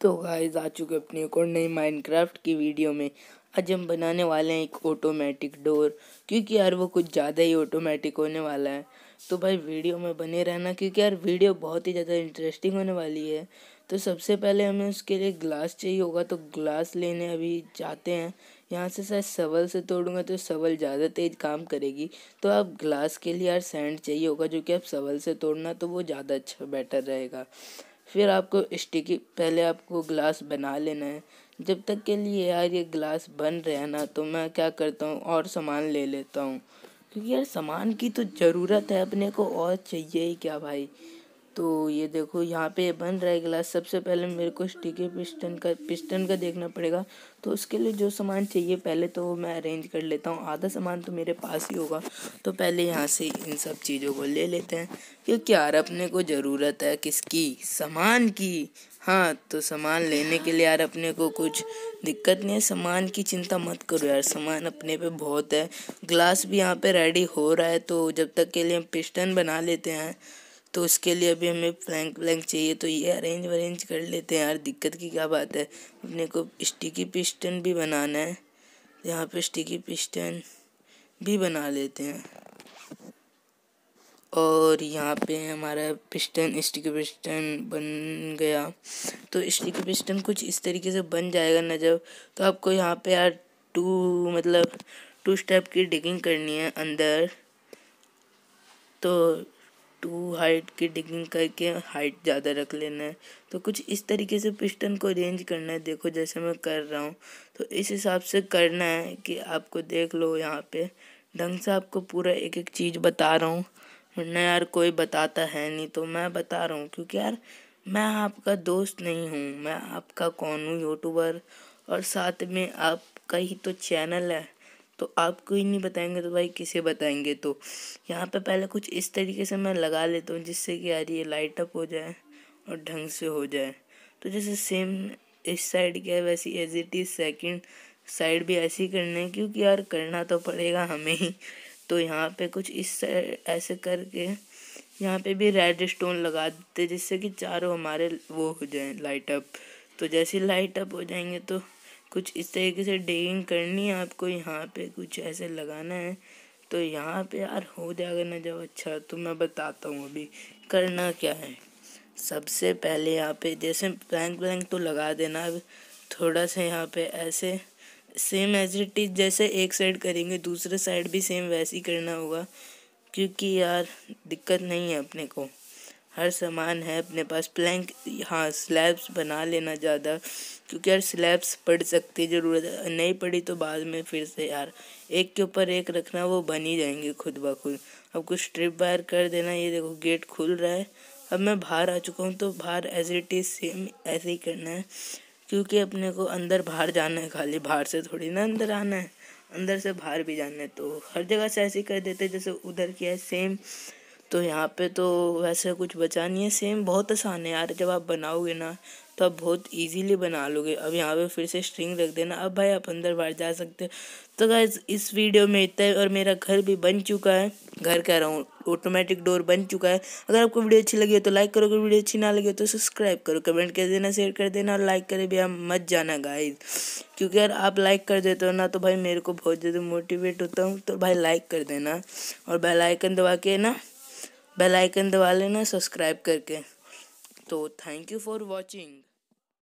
तो गाइज आ चुके अपनी एक और नई माइनक्राफ्ट की वीडियो में आज हम बनाने वाले हैं एक ऑटोमेटिक डोर क्योंकि यार वो कुछ ज़्यादा ही ऑटोमेटिक होने वाला है तो भाई वीडियो में बने रहना क्योंकि यार वीडियो बहुत ही ज़्यादा इंटरेस्टिंग होने वाली है तो सबसे पहले हमें उसके लिए ग्लास चाहिए होगा तो ग्लास लेने अभी जाते हैं यहाँ से शायद सवल से तोड़ूंगा तो सवल ज़्यादा तेज़ काम करेगी तो आप ग्लास के लिए यार सैंड चाहिए होगा जो कि आप सवल से तोड़ना तो वो ज़्यादा अच्छा बेटर रहेगा फिर आपको स्टिकी पहले आपको ग्लास बना लेना है जब तक के लिए यार ये ग्लास बन रहा है ना तो मैं क्या करता हूँ और सामान ले लेता हूँ क्योंकि यार सामान की तो ज़रूरत है अपने को और चाहिए ही क्या भाई तो ये देखो यहाँ पे बन रहा है गिलास सबसे पहले मेरे को स्टिके पिस्टन का पिस्टन का देखना पड़ेगा तो उसके लिए जो सामान चाहिए पहले तो मैं अरेंज कर लेता हूँ आधा सामान तो मेरे पास ही होगा तो पहले यहाँ से इन सब चीज़ों को ले लेते हैं क्योंकि यार अपने को ज़रूरत है किसकी सामान की हाँ तो सामान लेने के लिए यार अपने को कुछ दिक्कत नहीं है सामान की चिंता मत करो यार सामान अपने पे बहुत है ग्लास भी यहाँ पे रेडी हो रहा है तो जब तक के लिए हम पिस्टन बना लेते हैं तो उसके लिए अभी हमें फ्लैंक व्लैंक चाहिए तो ये अरेंज वरेंज कर लेते हैं यार दिक्कत की क्या बात है अपने को स्टिकी पिस्टन भी बनाना है यहाँ पे स्टिकी पिस्टन भी बना लेते हैं और यहाँ पे हमारा पिस्टन स्टिकी पिस्टन बन गया तो स्टिकी पिस्टन कुछ इस तरीके से बन जाएगा ना जब तो आपको यहाँ पे यार टू मतलब टू स्टेप की डिगिंग करनी है अंदर तो टू हाइट की डिगिंग करके हाइट ज़्यादा रख लेना है तो कुछ इस तरीके से पिस्टन को अरेंज करना है देखो जैसे मैं कर रहा हूँ तो इस हिसाब से करना है कि आपको देख लो यहाँ पे ढंग से आपको पूरा एक एक चीज़ बता रहा हूँ वरना यार कोई बताता है नहीं तो मैं बता रहा हूँ क्योंकि यार मैं आपका दोस्त नहीं हूँ मैं आपका कौन हूँ यूट्यूबर और साथ में आपका ही तो चैनल है तो आपको ही नहीं बताएंगे तो भाई किसे बताएंगे तो यहाँ पे पहले कुछ इस तरीके से मैं लगा लेता हूँ जिससे कि यार ये लाइट अप हो जाए और ढंग से हो जाए तो जैसे सेम इस साइड क्या है वैसी as it is second side भी ऐसी करना है क्योंकि यार करना तो पड़ेगा हमें ही तो यहाँ पे कुछ इस ऐसे करके यहाँ पे भी रेड स्टोन लगा देते जिससे कि चारों हमारे वो हो जाए लाइट अप तो जैसे लाइट अप हो जाएंगे तो कुछ इस तरीके से डेगिंग करनी है आपको यहाँ पे कुछ ऐसे लगाना है तो यहाँ पे यार हो जाएगा ना जब अच्छा तो मैं बताता हूँ अभी करना क्या है सबसे पहले यहाँ पे जैसे ब्लैंक ब्लैंक तो लगा देना अब थोड़ा सा यहाँ पे ऐसे सेम एज इट इज जैसे एक साइड करेंगे दूसरे साइड भी सेम वैसे ही करना होगा क्योंकि यार दिक्कत नहीं है अपने को हर सामान है अपने पास प्लैंक हाँ स्लैब्स बना लेना ज़्यादा क्योंकि यार स्लैब्स पड़ सकती है ज़रूरत नहीं पड़ी तो बाद में फिर से यार एक के ऊपर एक रखना वो बन ही जाएंगे खुद ब खुद अब कुछ ट्रिप वायर कर देना ये देखो गेट खुल रहा है अब मैं बाहर आ चुका हूँ तो बाहर एज इट इज़ सेम ऐसे ही करना है क्योंकि अपने को अंदर बाहर जाना है खाली बाहर से थोड़ी ना अंदर आना है अंदर से बाहर भी जाना है तो हर जगह से ऐसे ही कर देते जैसे उधर किया है सेम तो यहाँ पे तो वैसे कुछ बचा नहीं है सेम बहुत आसान है यार जब आप बनाओगे ना तो आप बहुत इजीली बना लोगे अब यहाँ पे फिर से स्ट्रिंग रख देना अब भाई आप अंदर बाहर जा सकते हो तो क्या इस वीडियो में इतना है और मेरा घर भी बन चुका है घर कह रहा हूँ ऑटोमेटिक डोर बन चुका है अगर आपको वीडियो अच्छी लगी हो तो लाइक करो अगर वीडियो अच्छी ना लगी तो सब्सक्राइब करो कमेंट कर देना शेयर कर देना और लाइक करें भी आप मत जाना गाइज क्योंकि अगर आप लाइक कर देते हो ना तो भाई मेरे को बहुत ज़्यादा मोटिवेट होता हूँ तो भाई लाइक कर देना और भाई लाइकन दबा के ना बेल आइकन दबा लेना सब्सक्राइब करके तो थैंक यू फॉर वॉचिंग